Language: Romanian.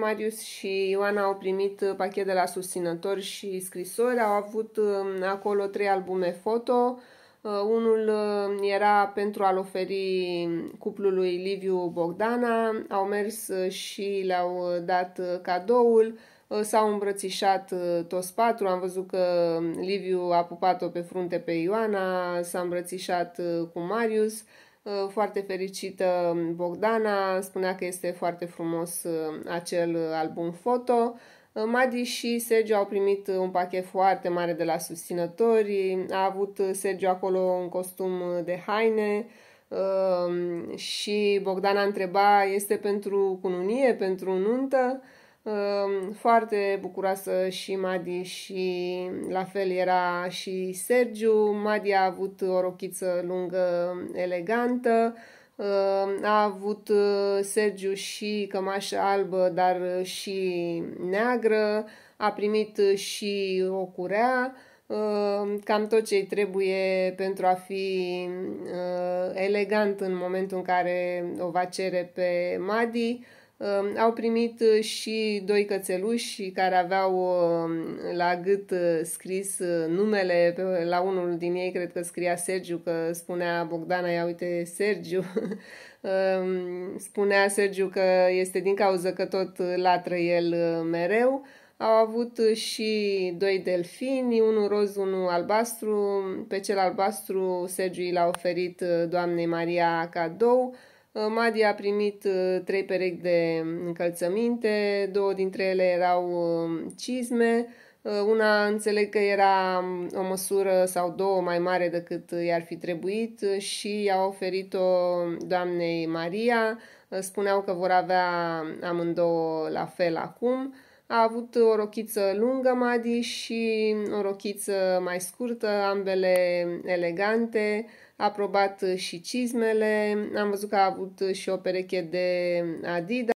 Marius și Ioana au primit uh, pachet de la susținători și scrisori, au avut um, acolo trei albume foto, uh, unul uh, era pentru a-l oferi cuplului Liviu Bogdana, au mers și le-au dat cadoul, s-au îmbrățișat toți patru, am văzut că Liviu a pupat-o pe frunte pe Ioana, s-a îmbrățișat cu Marius, Uh, foarte fericită um, Bogdana, spunea că este foarte frumos uh, acel uh, album foto. Madi și Sergio au primit un pachet foarte mare de la susținători, a avut Sergio acolo un costum de haine um, și Bogdana întreba, este pentru cununie, pentru nuntă? Ehm, foarte bucuroasă și Madi și la fel era și Sergiu. Madi a avut o rochiță lungă, elegantă. Ehm, a avut eh, Sergiu și cămașă albă, dar și neagră. A primit și o curea ehm, cam tot ce trebuie pentru a fi eh, elegant în momentul în care o va cere pe Madi. Um, au primit uh, și doi cățeluși care aveau um, la gât uh, scris uh, numele, la unul din ei cred că scria Sergiu, că spunea Bogdana, ia uite Sergiu, um, spunea Sergiu că este din cauza că tot latră el mereu. Au avut și doi delfini, unul roz, unul albastru. Pe cel albastru Sergiu i l-a oferit doamnei Maria cadou Uh, Madi a primit uh, trei perechi de încălțăminte, două dintre ele erau um, cizme, uh, una înțeleg că era um, o măsură sau două mai mare decât i-ar fi trebuit și i-a oferit-o doamnei Maria. Spuneau că vor avea amândouă la fel acum. A avut o rochiță lungă Madi și o rochiță mai scurtă, ambele elegante, a probat și cizmele, am văzut că a avut și o pereche de Adidas.